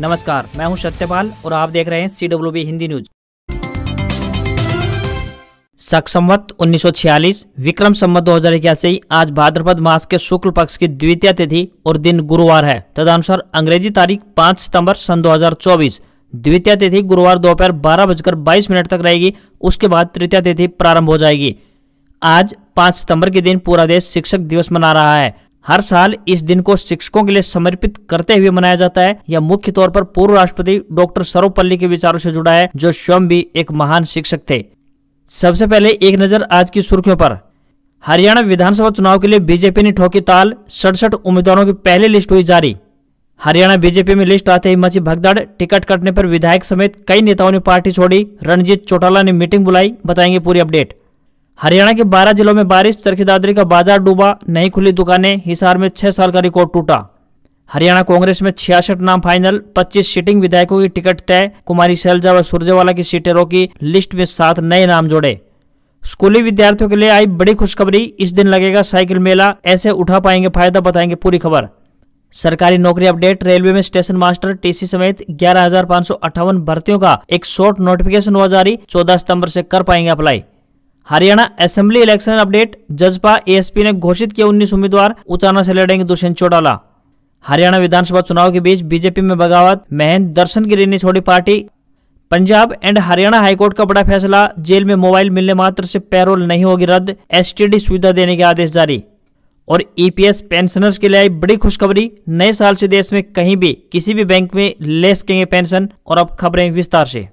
नमस्कार मैं हूं सत्यपाल और आप देख रहे हैं C W B Hindi news Saka Samvat उन्नीस विक्रम संवत दो हजार इक्यासी आज भाद्रपद मास के शुक्ल पक्ष की द्वितीय तिथि और दिन गुरुवार है तदनुसार अंग्रेजी तारीख 5 सितंबर सन 2024 द्वितीय तिथि गुरुवार दोपहर बारह बजकर बाईस मिनट तक रहेगी उसके बाद तृतीय तिथि प्रारंभ हो जाएगी आज 5 सितंबर के दिन पूरा देश शिक्षक दिवस मना रहा है हर साल इस दिन को शिक्षकों के लिए समर्पित करते हुए मनाया जाता है यह मुख्य तौर पर पूर्व राष्ट्रपति डॉक्टर सर्वपल्ली के विचारों से जुड़ा है जो स्वयं भी एक महान शिक्षक थे सबसे पहले एक नजर आज की सुर्खियों पर हरियाणा विधानसभा चुनाव के लिए बीजेपी ने ठोकी ताल सड़सठ उम्मीदवारों की पहली लिस्ट हुई जारी हरियाणा बीजेपी में लिस्ट आते ही मची भगदड़ टिकट कटने पर विधायक समेत कई नेताओं ने पार्टी छोड़ी रणजीत चौटाला ने मीटिंग बुलाई बताएंगे पूरी अपडेट हरियाणा के 12 जिलों में बारिश चरखी दादरी का बाजार डूबा नहीं खुली दुकानें हिसार में छह साल का रिकॉर्ड टूटा हरियाणा कांग्रेस में छियासठ नाम फाइनल 25 सीटिंग विधायकों की टिकट तय कुमारी सैलजा व सुरजेवाला की सीटें रोकी लिस्ट में सात नए नाम जोड़े स्कूली विद्यार्थियों के लिए आई बड़ी खुशखबरी इस दिन लगेगा साइकिल मेला ऐसे उठा पाएंगे फायदा बताएंगे पूरी खबर सरकारी नौकरी अपडेट रेलवे में स्टेशन मास्टर टीसी समेत ग्यारह भर्तियों का एक शॉर्ट नोटिफिकेशन हुआ जारी चौदह सितंबर से कर पाएंगे apply Haryana assembly election update Jajpa ASP ने घोषित किया उन्नीस उम्मीदवार उचाना से लड़ेंगे दुष्यंत चौटाला हरियाणा विधानसभा चुनाव के बीच बीजेपी में बगावत महेंद्र दर्शन गिरी ने छोड़ी party Punjab and Haryana high court का बड़ा फैसला जेल में मोबाइल मिलने मात्र से पैरोल नहीं होगी रद्द एसटीडी सुविधा देने के आदेश जारी और ईपीएस e पेंशनर्स के लिए आई बड़ी खुशखबरी नए साल से देश में कहीं भी किसी भी बैंक में ले सकेंगे पेंशन और अब खबरें विस्तार से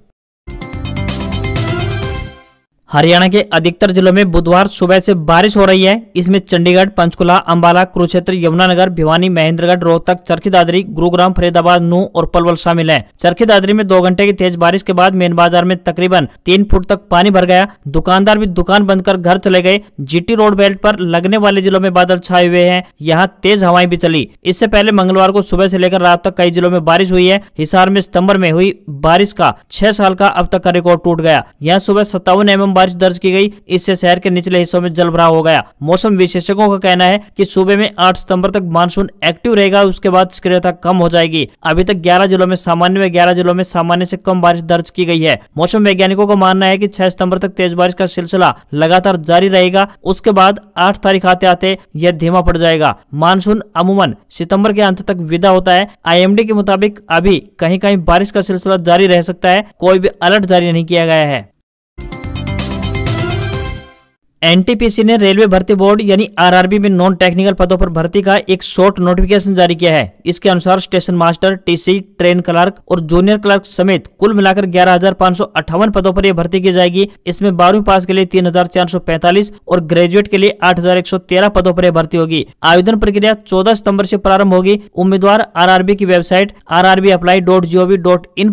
हरियाणा के अधिकतर जिलों में बुधवार सुबह से बारिश हो रही है इसमें चंडीगढ़ पंचकुला अंबाला कुरुक्षेत्र यमुनानगर भिवानी महेंद्रगढ़ रोहतक चरखी दादरी गुरुग्राम फरीदाबाद नू और पलवल शामिल हैं। चरखी दादरी में दो घंटे की तेज बारिश के बाद मेन बाजार में तकरीबन तीन फुट तक पानी भर गया दुकानदार भी दुकान बंद कर घर चले गए जीटी रोड बेल्ट आरोप लगने वाले जिलों में बादल छाए हुए हैं यहाँ तेज हवाएं भी चली इससे पहले मंगलवार को सुबह ऐसी लेकर रात तक कई जिलों में बारिश हुई है हिसार में सितम्बर में हुई बारिश का छह साल का अब तक का रिकॉर्ड टूट गया यहाँ सुबह सत्तावन एवं बारिश दर्ज की गई इससे शहर के निचले हिस्सों में जलभराव हो गया मौसम विशेषज्ञों का कहना है कि सूबे में 8 सितंबर तक मानसून एक्टिव रहेगा उसके बाद सक्रियता कम हो जाएगी अभी तक 11 जिलों में सामान्य व 11 जिलों में सामान्य से कम बारिश दर्ज की गई है मौसम वैज्ञानिकों का मानना है की छह सितम्बर तक तेज बारिश का सिलसिला लगातार जारी रहेगा उसके बाद आठ तारीख आते आते यह धीमा पड़ जाएगा मानसून अमूमन सितम्बर के अंत तक विदा होता है आई के मुताबिक अभी कहीं कहीं बारिश का सिलसिला जारी रह सकता है कोई भी अलर्ट जारी नहीं किया गया है एनटीपीसी ने रेलवे भर्ती बोर्ड यानी आरआरबी में नॉन टेक्निकल पदों पर भर्ती का एक शॉर्ट नोटिफिकेशन जारी किया है इसके अनुसार station master TC train clerk और जूनियर क्लर्क समेत कुल मिलाकर ग्यारह पदों पर यह भर्ती की जाएगी इसमें बारहवीं पास के लिए तीन और ग्रेजुएट के लिए आठ पदों पर यह भर्ती होगी आवेदन प्रक्रिया चौदह सितम्बर ऐसी प्रारंभ होगी उम्मीदवार आर की वेबसाइट आर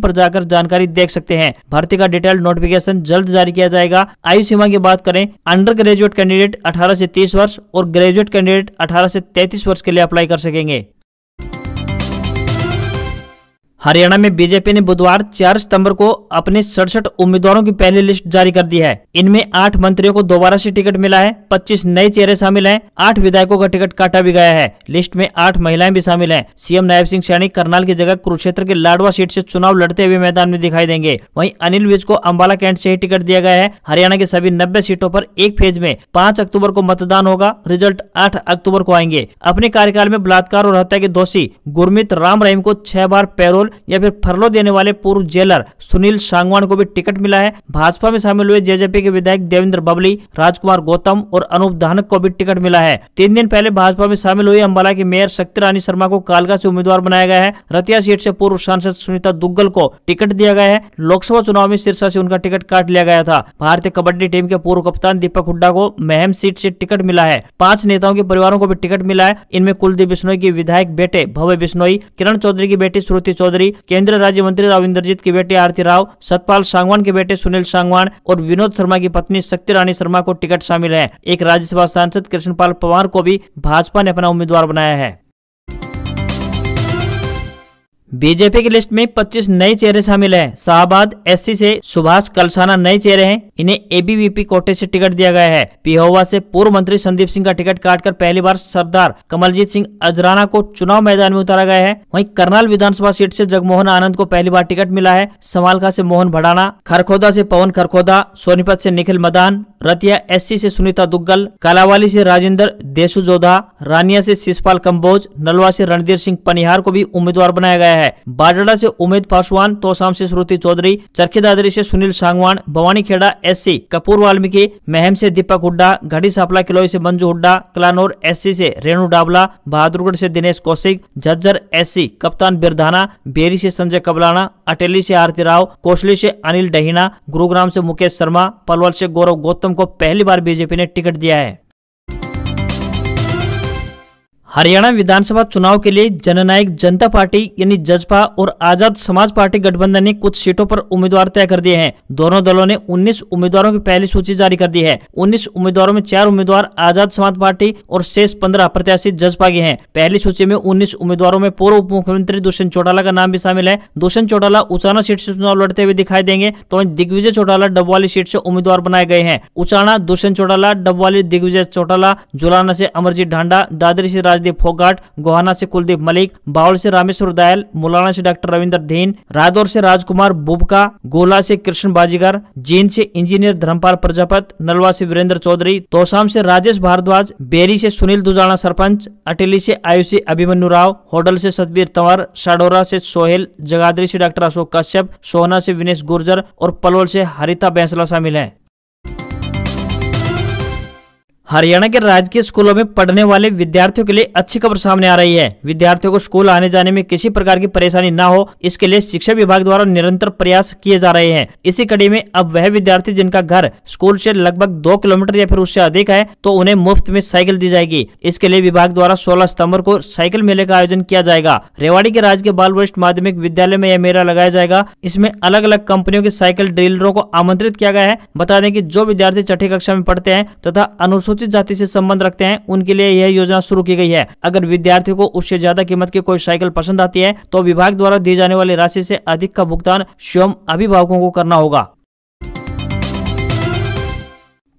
पर जाकर जानकारी देख सकते हैं भर्ती का डिटेल नोटिफिकेशन जल्द जारी किया जाएगा आयु सीमा की बात करें अंडर ग्रेजुएट कैंडिडेट 18 से 30 वर्ष और ग्रेजुएट कैंडिडेट 18 से 33 वर्ष के लिए अप्लाई कर सकेंगे हरियाणा में बीजेपी ने बुधवार 4 सितंबर को अपने सड़सठ उम्मीदवारों की पहली लिस्ट जारी कर दी है इनमें आठ मंत्रियों को दोबारा से टिकट मिला है 25 नए चेहरे शामिल हैं, आठ विधायकों का टिकट काटा भी गया है लिस्ट में आठ महिलाएं भी शामिल हैं। सीएम नायब सिंह सैनी करनाल की जगह कुरुक्षेत्र के लाडवा सीट ऐसी चुनाव लड़ते हुए मैदान में दिखाई देंगे वही अनिल विज को अम्बाला कैंट ऐसी टिकट दिया गया है हरियाणा के सभी नब्बे सीटों आरोप एक फेज में पाँच अक्टूबर को मतदान होगा रिजल्ट आठ अक्टूबर को आएंगे अपने कार्यकाल में बलात्कार और हत्या के दोषी गुरमित राम रहीम को छह बार पैरोल या फिर फरलो देने वाले पूर्व जेलर सुनील सांगवान को भी टिकट मिला है भाजपा में शामिल हुए जेजेपी के विधायक देवेंद्र बबली राजकुमार गौतम और अनूप धानक को भी टिकट मिला है तीन दिन पहले भाजपा में शामिल हुई अम्बाला की मेयर शक्ति रानी शर्मा को कालका ऐसी उम्मीदवार बनाया गया है रतिया सीट ऐसी पूर्व सांसद सुनीता दुग्गल को टिकट दिया गया है लोकसभा चुनाव में सिरसा ऐसी उनका टिकट काट लिया गया था भारतीय कबड्डी टीम के पूर्व कप्तान दीपक हुड्डा को महम सीट ऐसी टिकट मिला है पांच नेताओं के परिवारों को भी टिकट मिला है इनमें कुलदीप बिश्नोई की विधायक बेटे भव्य बिश्नोई किरण चौधरी की बेटी श्रुति चौधरी चौधरी केंद्रीय राज्य मंत्री राव इंद्रजीत के बेटे आरती राव सतपाल सांगवान के बेटे सुनील सांगवान और विनोद शर्मा की पत्नी शक्ति रानी शर्मा को टिकट शामिल है एक राज्यसभा सांसद कृष्णपाल पवार को भी भाजपा ने अपना उम्मीदवार बनाया है बीजेपी की लिस्ट में 25 नए चेहरे शामिल हैं शाहबाद एससी से सुभाष कलसाना नए चेहरे हैं इन्हें एबीवीपी कोटे से टिकट दिया गया है पिहोवा से पूर्व मंत्री संदीप सिंह का टिकट काटकर पहली बार सरदार कमलजीत सिंह अजराना को चुनाव मैदान में उतारा गया है वहीं करनाल विधानसभा सीट से जगमोहन आनंद को पहली बार टिकट मिला है समालखा से मोहन भड़ाना खरखोदा से पवन खरखोदा सोनीपत से निखिल मदान रतिया एससी से सुनीता दुग्गल कालावाली से राजेंद्र देशुजोधा रानिया से शिषपाल कम्बोज नलवा से रणधीर सिंह पनिहार को भी उम्मीदवार बनाया गया है है बारडोला से उमेद पासवान तोसाम से श्रुति चौधरी चरखी दादरी से सुनील सांगवान भवानी खेड़ा एस कपूर वाल्मीकि महम से दीपक हुड्डा घड़ी सापला किलोई से मंजू हुड्डा क्लानोर एस से रेणु डाबला बहादुरगढ़ से दिनेश कौशिक झज्जर एस कप्तान बिरधाना बेरी से संजय कबलाना अटेली से आरती राव कोसली से अनिल डहीना गुरुग्राम से मुकेश शर्मा पलवल से गौरव गौतम को पहली बार बीजेपी ने टिकट दिया है हरियाणा विधानसभा चुनाव के लिए जननायक जनता पार्टी यानी जजपा और आजाद समाज पार्टी गठबंधन ने कुछ सीटों पर उम्मीदवार तय कर दिए हैं दोनों दलों ने 19 उम्मीदवारों की पहली सूची जारी कर दी है 19 उम्मीदवारों में चार उम्मीदवार आजाद समाज पार्टी और शेष पंद्रह प्रत्याशी जजपा के हैं पहली सूची में उन्नीस उम्मीदवारों में पूर्व उप मुख्यमंत्री दुष्यंत चौटाला का नाम भी शामिल है दुष्यंत चौटाला उचाना सीट ऐसी चुनाव लड़ते हुए दिखाई देंगे तो दिग्विजय चौटाला डबवाली सीट ऐसी उम्मीदवार बनाए गए हैं उचाना दुष्यंत चौटाला डबवाली दिग्विजय चौटाला जुलाना ऐसी अमरजीत ढांडा दादरी ऐसी राजदीप हरदीप फोगाट गोहाना से कुलदीप मलिक बाउल से रामेश्वर दयाल मुलाना से डॉक्टर रविंदर धीन रायदौर से राजकुमार बुबका गोला से कृष्ण बाजीगर जींद से इंजीनियर धर्मपाल प्रजापत नलवा से वीरेंद्र चौधरी तोसाम से राजेश भारद्वाज बेरी से सुनील दुजाना सरपंच अटेली से आयुषी अभिमन्यु राव होडल से सतबीर तंवर साडोरा से सोहेल जगाधरी से डॉक्टर अशोक कश्यप सोहना से विनेश गुर्जर और पलोल से हरिता बैंसला शामिल है हरियाणा के राजकीय स्कूलों में पढ़ने वाले विद्यार्थियों के लिए अच्छी खबर सामने आ रही है विद्यार्थियों को स्कूल आने जाने में किसी प्रकार की परेशानी न हो इसके लिए शिक्षा विभाग द्वारा निरंतर प्रयास किए जा रहे हैं इसी कड़ी में अब वह विद्यार्थी जिनका घर स्कूल से लगभग दो किलोमीटर या फिर उससे अधिक है तो उन्हें मुफ्त में साइकिल दी जाएगी इसके लिए विभाग द्वारा सोलह सितम्बर को साइकिल मेले का आयोजन किया जाएगा रेवाड़ी के राजकीय बाल वरिष्ठ माध्यमिक विद्यालय में यह मेला लगाया जाएगा इसमें अलग अलग कंपनियों के साइकिल डीलरों को आमंत्रित किया गया है बता दें की जो विद्यार्थी छठी कक्षा में पढ़ते हैं तथा अनुसूचित अनुसूचित जाति से संबंध रखते हैं उनके लिए यह योजना शुरू की गई है अगर विद्यार्थियों को उससे ज्यादा कीमत की कोई साइकिल पसंद आती है तो विभाग द्वारा दी जाने वाली राशि से अधिक का भुगतान स्वयं अभिभावकों को करना होगा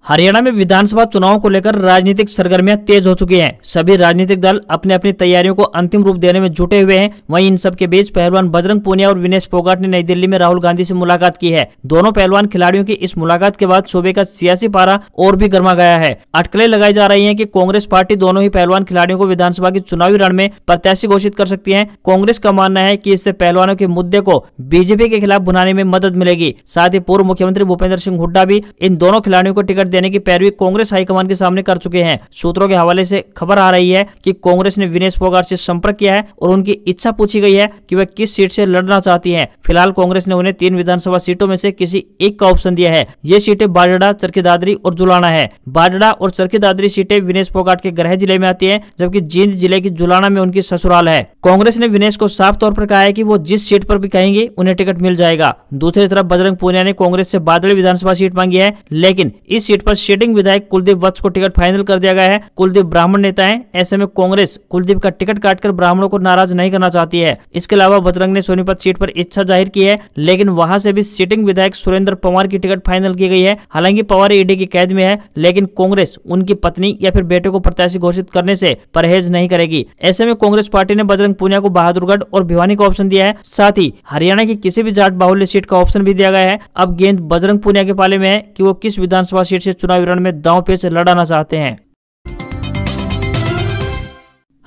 हरियाणा में विधानसभा चुनाव को लेकर राजनीतिक सरगर्मियां तेज हो चुकी हैं सभी राजनीतिक दल अपने अपनी तैयारियों को अंतिम रूप देने में जुटे हुए हैं वहीं इन सब के बीच पहलवान बजरंग पूनिया और विनेश फोगाट ने नई दिल्ली में राहुल गांधी से मुलाकात की है दोनों पहलवान खिलाड़ियों की इस मुलाकात के बाद सूबे का सियासी पारा और भी गर्मा गया है अटकले लगाई जा रही है की कांग्रेस पार्टी दोनों ही पहलवान खिलाड़ियों को विधानसभा के चुनावी रण में प्रत्याशी घोषित कर सकती है कांग्रेस का मानना है की इससे पहलवानों के मुद्दे को बीजेपी के खिलाफ बुनाने में मदद मिलेगी साथ ही पूर्व मुख्यमंत्री भूपेंद्र सिंह हुड्डा भी इन दोनों खिलाड़ियों को टिकट देने की पैरवी कांग्रेस हाईकमान के सामने कर चुके हैं सूत्रों के हवाले से खबर आ रही है कि कांग्रेस ने विनेश फोगाट से संपर्क किया है और उनकी इच्छा पूछी गई है कि वह किस सीट से लड़ना चाहती है फिलहाल कांग्रेस ने उन्हें तीन विधानसभा सीटों में से किसी एक का ऑप्शन दिया है ये सीटें बारडा चरखी दादरी और जुलाना है बाडेडा और चरखी दादरी सीटें विनेश फोगाट के गृह जिले में आती है जबकि जींद जिले की जुलाना में उनकी ससुराल है कांग्रेस ने विनेश को साफ तौर पर कहा है की वो जिस सीट पर भी कहेंगे उन्हें टिकट मिल जाएगा दूसरी तरफ बजरंग पूनिया ने कांग्रेस से बादल विधानसभा सीट मांगी है लेकिन इस सीट पर शेडिंग विधायक कुलदीप वत्स को टिकट फाइनल कर दिया गया है कुलदीप ब्राह्मण नेता है ऐसे में कांग्रेस कुलदीप का टिकट काटकर ब्राह्मणों को नाराज नहीं करना चाहती है इसके अलावा बजरंग ने सोनीपत सीट पर इच्छा जाहिर की है लेकिन वहां से भी सिटिंग विधायक सुरेंद्र पवार की टिकट फाइनल की गई है हालांकि पवार ईडी की कैद में है लेकिन कांग्रेस उनकी पत्नी या फिर बेटे को प्रत्याशी घोषित करने से परहेज नहीं करेगी ऐसे में कांग्रेस पार्टी ने बजरंग पुनिया को बहादुरगढ़ और भिवानी का ऑप्शन दिया है साथ ही हरियाणा की किसी भी जाट बाहुल्य सीट का ऑप्शन भी दिया गया है अब गेंद बजरंग पुनिया के पाले में है की वो किस विधानसभा सीट से चुनावी रण में दांव पेच लड़ाना चाहते हैं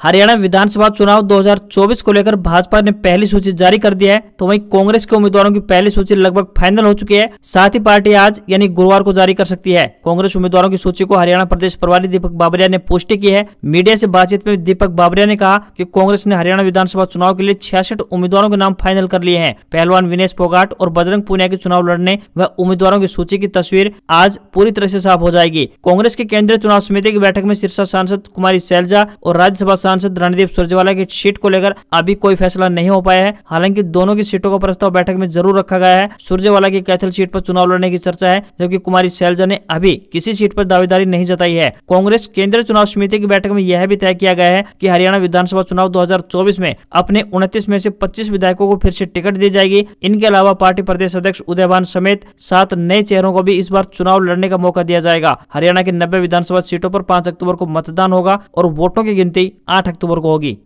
हरियाणा विधानसभा चुनाव 2024 को लेकर भाजपा ने पहली सूची जारी कर दिया है तो वहीं कांग्रेस के उम्मीदवारों की पहली सूची लगभग फाइनल हो चुकी है साथ ही पार्टी आज यानी गुरुवार को जारी कर सकती है कांग्रेस उम्मीदवारों की सूची को हरियाणा प्रदेश प्रभारी दीपक बाबरिया ने पुष्टि की है मीडिया ऐसी बातचीत में दीपक बाबरिया ने कहा की कांग्रेस ने हरियाणा विधानसभा चुनाव के लिए छियासठ उम्मीदवारों के नाम फाइनल कर लिए हैं पहलवान विनेश फोगाट और बजरंग पुनिया के चुनाव लड़ने व उम्मीदवारों की सूची की तस्वीर आज पूरी तरह ऐसी साफ हो जाएगी कांग्रेस के केंद्रीय चुनाव समिति की बैठक में सिरसा सांसद कुमारी सैलजा और राज्यसभा सांसद रणदीप सुरजेवाला की सीट को लेकर अभी कोई फैसला नहीं हो पाया है हालांकि दोनों की सीटों का प्रस्ताव बैठक में जरूर रखा गया है सुरजेवाला की कैथल सीट पर चुनाव लड़ने की चर्चा है जबकि कुमारी सैलजा ने अभी किसी सीट पर दावेदारी नहीं जताई है कांग्रेस केंद्रीय चुनाव समिति की बैठक में यह भी तय किया गया है की हरियाणा विधानसभा चुनाव दो में अपने उनतीस में से पच्चीस विधायकों को फिर से टिकट दी जाएगी इनके अलावा पार्टी प्रदेश अध्यक्ष उदयवान समेत सात नए चेहरों को भी इस बार चुनाव लड़ने का मौका दिया जाएगा हरियाणा के नब्बे विधानसभा सीटों पर पांच अक्टूबर को मतदान होगा और वोटों की गिनती आठ अक्टूबर को होगी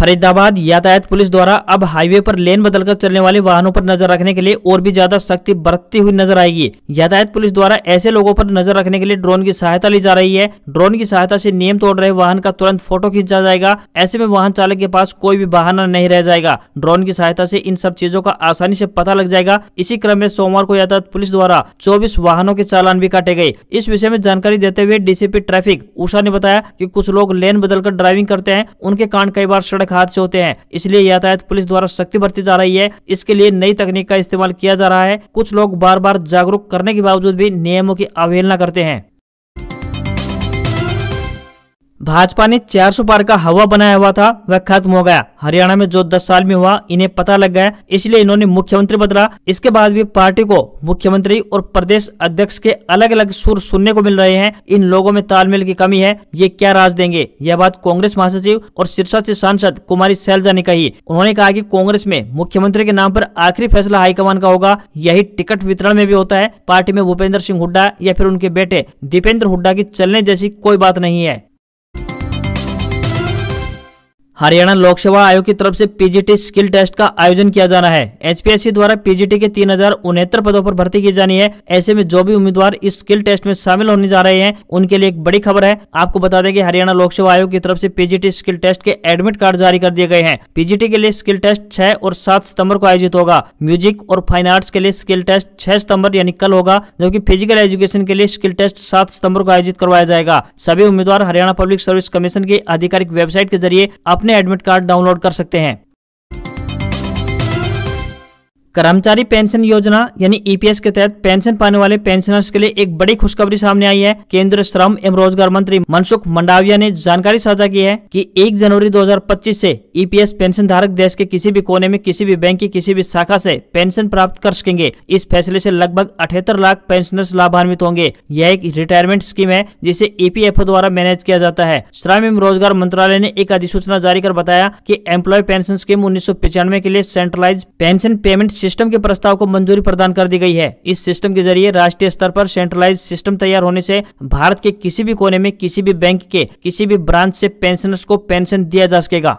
फरीदाबाद यातायात पुलिस द्वारा अब हाईवे पर लेन बदलकर चलने वाले वाहनों पर नजर रखने के लिए और भी ज्यादा सख्ती बरतती हुई नजर आएगी यातायात पुलिस द्वारा ऐसे लोगों पर नजर रखने के लिए ड्रोन की सहायता ली जा रही है ड्रोन की सहायता से नियम तोड़ रहे वाहन का तुरंत फोटो खींचा जाएगा ऐसे में वाहन चालक के पास कोई भी बहाना नहीं रह जाएगा ड्रोन की सहायता से इन सब चीजों का आसानी से पता लग जाएगा इसी क्रम में सोमवार को यातायात पुलिस द्वारा चौबीस वाहनों के चालान भी काटे गए इस विषय में जानकारी देते हुए डीसीपी ट्रैफिक उषा ने बताया की कुछ लोग लेन बदलकर ड्राइविंग करते हैं उनके कारण कई बार सड़क सड़क हादसे होते हैं इसलिए यातायात पुलिस द्वारा सख्ती बरती जा रही है इसके लिए नई तकनीक का इस्तेमाल किया जा रहा है कुछ लोग बार बार जागरूक करने के बावजूद भी नियमों की अवहेलना करते हैं भाजपा ने 400 पार का हवा बनाया हुआ था वह खत्म हो गया हरियाणा में जो 10 साल में हुआ इन्हें पता लग गया इसलिए इन्होंने मुख्यमंत्री बदला इसके बाद भी पार्टी को मुख्यमंत्री और प्रदेश अध्यक्ष के अलग अलग सुर सुनने को मिल रहे हैं इन लोगों में तालमेल की कमी है ये क्या राज देंगे यह बात कांग्रेस महासचिव और सिरसा ऐसी सांसद कुमारी सैलजा ने कही उन्होंने कहा की कांग्रेस में मुख्यमंत्री के नाम आरोप आखिरी फैसला हाईकमान का होगा यही टिकट वितरण में भी होता है पार्टी में भूपेंद्र सिंह हुड्डा या फिर उनके बेटे दीपेंद्र हुड्डा की चलने जैसी कोई बात नहीं है हरियाणा लोक सेवा आयोग की तरफ से पीजीटी स्किल टेस्ट का आयोजन किया जाना है एचपीएससी द्वारा पीजीटी के तीन पदों पर भर्ती की जानी है ऐसे में जो भी उम्मीदवार इस स्किल टेस्ट में शामिल होने जा रहे हैं उनके लिए एक बड़ी खबर है आपको बता दें कि हरियाणा लोक सेवा आयोग की तरफ से पीजीटी स्किल टेस्ट के एडमिट कार्ड जारी कर दिए गए हैं पीजीटी के लिए स्किल टेस्ट छह और सात सितम्बर को आयोजित होगा म्यूजिक और फाइन आर्ट्स के लिए स्किल टेस्ट छह सितम्बर यानी कल होगा जबकि फिजिकल एजुकेशन के लिए स्किल टेस्ट सात सितम्बर को आयोजित करवाया जाएगा सभी उम्मीदवार हरियाणा पब्लिक सर्विस कमीशन की आधिकारिक वेबसाइट के जरिए अपने अपने एडमिट कार्ड डाउनलोड कर सकते हैं कर्मचारी पेंशन योजना यानी ईपीएस e के तहत पेंशन पाने वाले पेंशनर्स के लिए एक बड़ी खुशखबरी सामने आई है केंद्र श्रम एवं रोजगार मंत्री मनसुख मंडाविया ने जानकारी साझा की है कि 1 जनवरी 2025 से ईपीएस e पेंशन धारक देश के किसी भी कोने में किसी भी बैंक की किसी भी शाखा से पेंशन प्राप्त कर सकेंगे इस फैसले ऐसी लगभग अठहत्तर लाख पेंशनर्स लाभान्वित होंगे यह एक रिटायरमेंट स्कीम है जिसे ई e द्वारा मैनेज किया जाता है श्रम एवं रोजगार मंत्रालय ने एक अधिसूचना जारी कर बताया की एम्प्लॉय पेंशन स्कीम उन्नीस के लिए सेंट्रलाइज पेंशन पेमेंट सिस्टम के प्रस्ताव को मंजूरी प्रदान कर दी गई है इस सिस्टम के जरिए राष्ट्रीय स्तर पर सेंट्रलाइज सिस्टम तैयार होने से भारत के किसी भी कोने में किसी भी बैंक के किसी भी ब्रांच से पेंशनर्स को पेंशन दिया जा सकेगा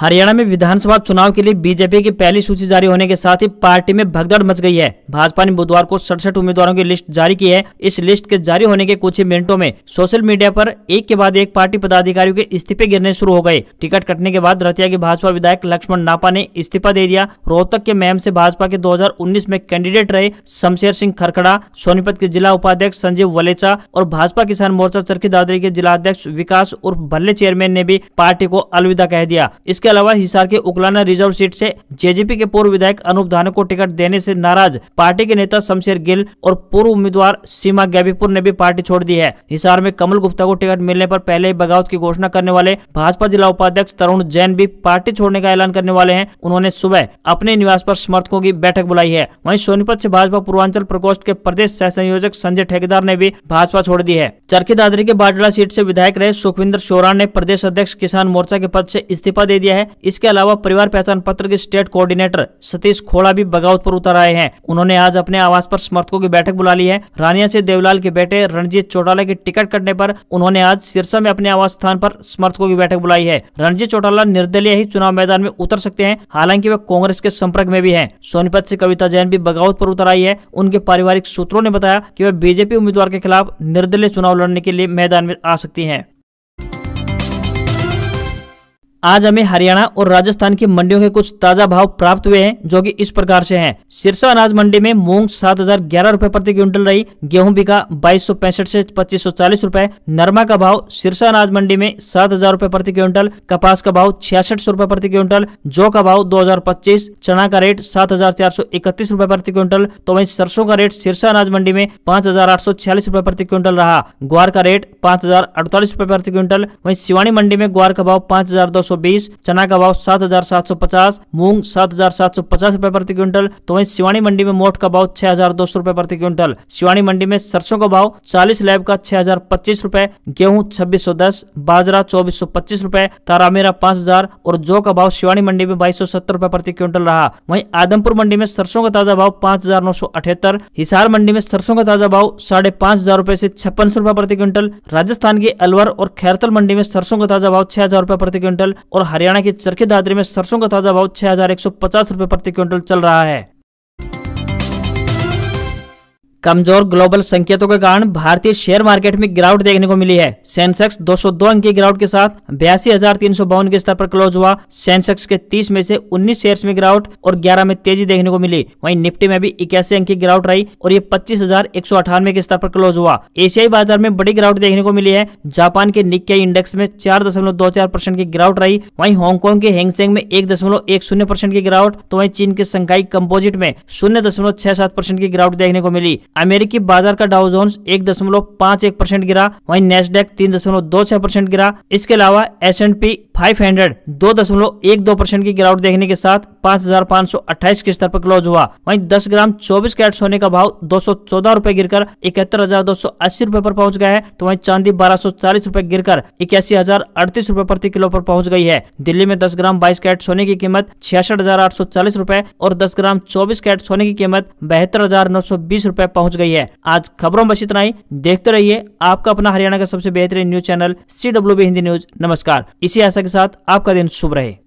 हरियाणा में विधानसभा चुनाव के लिए बीजेपी की पहली सूची जारी होने के साथ ही पार्टी में भगदड़ मच गई है भाजपा ने बुधवार को सड़सठ उम्मीदवारों की लिस्ट जारी की है इस लिस्ट के जारी होने के कुछ ही मिनटों में सोशल मीडिया पर एक के बाद एक पार्टी पदाधिकारियों के इस्तीफे गिरने शुरू हो गए टिकट कटने के बाद रतिया के भाजपा विधायक लक्ष्मण नापा ने इस्तीफा दे दिया रोहतक के मैम ऐसी भाजपा के दो में कैंडिडेट रहे शमशेर सिंह खरखड़ा सोनीपत के जिला उपाध्यक्ष संजीव वलेचा और भाजपा किसान मोर्चा चरखी दादरी के जिला अध्यक्ष विकास उर्फ भल्ले चेयरमैन ने भी पार्टी को अलविदा कह दिया इस इसके अलावा हिसार के उकलाना रिजर्व सीट से जेजेपी के पूर्व विधायक अनूप धाने को टिकट देने से नाराज पार्टी के नेता शमशेर गिल और पूर्व उम्मीदवार सीमा गैबीपुर ने भी पार्टी छोड़ दी है हिसार में कमल गुप्ता को टिकट मिलने आरोप पहले ही बगावत की घोषणा करने वाले भाजपा जिला उपाध्यक्ष तरुण जैन भी पार्टी छोड़ने का ऐलान करने वाले है उन्होंने सुबह अपने निवास आरोप समर्थकों की बैठक बुलाई है वही सोनीपत ऐसी भाजपा पूर्वांचल प्रकोष्ठ के प्रदेश सह संयोजक संजय ठेकेदार ने भी भाजपा छोड़ दी है चरखी दादरी के बाडला सीट ऐसी विधायक रहे सुखविंदर शोरा ने प्रदेश अध्यक्ष किसान मोर्चा के पद से इस्तीफा दे दिया है इसके अलावा परिवार पहचान पत्र के स्टेट कोऑर्डिनेटर सतीश खोड़ा भी बगावत पर उतर आए हैं उन्होंने आज अपने आवास पर समर्थकों की बैठक बुला ली है रानिया से देवलाल के बेटे रणजीत चौटाला की टिकट कटने पर उन्होंने आज सिरसा में अपने आवास स्थान पर समर्थकों की बैठक बुलाई है रणजीत चौटाला निर्दलीय ही चुनाव मैदान में उतर सकते हैं हालांकि वे कांग्रेस के संपर्क में भी है सोनीपत से कविता जैन भी बगावत पर उतर आई है उनके पारिवारिक सूत्रों ने बताया की वे बीजेपी उम्मीदवार के खिलाफ निर्दलीय चुनाव लड़ने के लिए मैदान में आ सकती है आज हमें हरियाणा और राजस्थान की मंडियों के कुछ ताजा भाव प्राप्त हुए हैं जो कि इस प्रकार से हैं सिरसा अनाज मंडी में मूंग सात हजार ग्यारह रूपए प्रति क्विंटल रही गेहूं बिका बाईस सौ पैंसठ से पच्चीस सौ चालीस रूपए नरमा का भाव सिरसा अनाज मंडी में सात हजार रूपए प्रति क्विंटल कपास का भाव छियासठ सौ रूपए प्रति क्विंटल जौ का भाव दो हजार पच्चीस चना का रेट सात हजार चार सौ इकतीस रूपए प्रति क्विंटल तो वही सरसों का रेट सिरसा अनाज मंडी में पाँच हजार आठ सौ छियालीस रूपए प्रति क्विंटल रहा ग्वार का रेट पांच हजार अड़तालीस रूपए प्रति क्विंटल वही शिवानी मंडी में ग्वार का भाव पांच हजार दो सौ बीस चना का भाव सात हजार सात सौ पचास मूंग सात हजार सात सौ पचास प्रति क्विंटल तो वहीं शिवानी मंडी में मोट का भाव छह हजार दो सौ प्रति क्विंटल शिवानी मंडी में सरसों का भाव चालीस लैब का छह हजार पच्चीस 2610 गेहूँ छब्बीस सौ दस बाजरा चौबीस सौ पच्चीस रूपए तारामीरा पांच हजार और जौ का भाव शिवानी मंडी में बाईस सौ सत्तर प्रति क्विंटल रहा वही आदमपुर मंडी में सरसों का ताजा भाव पांच हजार नौ सौ अठहत्तर हिसार मंडी में सरसों का ताजा भाव साढ़े पांच हजार रूपए ऐसी छप्पन सौ रूपए प्रति क्विंटल राजस्थान के अलवर और खैरतल मंडी में सरसों का ताजा भाव छह हजार रूपए प्रति क्विंटल और हरियाणा के चरखे दादरी में सरसों का ताजा भाव छह हजार एक सौ पचास रुपए प्रति क्विंटल चल रहा है कमजोर ग्लोबल संकेतों के कारण भारतीय शेयर मार्केट में गिरावट देखने को मिली है सेंसेक्स 202 अंक की गिरावट के साथ बयासी के स्तर पर क्लोज हुआ सेंसेक्स के 30 में से 19 शेयर्स में गिरावट और 11 में तेजी देखने को मिली वहीं निफ्टी में भी इक्यासी अंक की गिरावट रही और ये पच्चीस हजार के स्तर पर क्लोज हुआ एशियाई बाजार में बड़ी गिरावट देखने को मिली है जापान के निक्के इंडेक्स में चार की गिरावट रही वही हांगकॉन्ग के हेंगसेंग में एक की गिरावट तो वही चीन के संकाई कम्पोजिट में शून्य की गिरावट देखने को मिली अमेरिकी बाजार का डाउ जोन्स एक दशमलव पाँच एक परसेंट गिरा वहीं नेस्डेक तीन दशमलव दो छह परसेंट गिरा इसके अलावा S and P five hundred दो दशमलव एक दो परसेंट की गिरावट देखने के साथ पाँच हजार पाँच सौ अट्ठाईस के स्तर पर क्लोज हुआ वहीं दस ग्राम चौबीस कैरेट सोने का भाव दो सौ चौदह रूपए गिर कर इकहत्तर हजार दो सौ अस्सी रूपए पर पहुंच गया है तो वहीं चांदी बारह सौ चालीस रूपए गिर कर इक्यासी हजार अड़तीस रूपए प्रति किलो पर पहुंच गई है दिल्ली में दस ग्राम बाईस कैरेट सोने की कीमत छियासठ हजार आठ सौ चालीस रूपए और दस ग्राम चौबीस कैरेट सोने की कीमत बहत्तर हजार नौ सौ बीस रूपए पहुंच गई है आज खबरों बस इतना ही देखते रहिए आपका अपना हरियाणा का सबसे बेहतरीन news channel C Hindi news नमस्कार इसी आशा के साथ आपका दिन शुभ रहे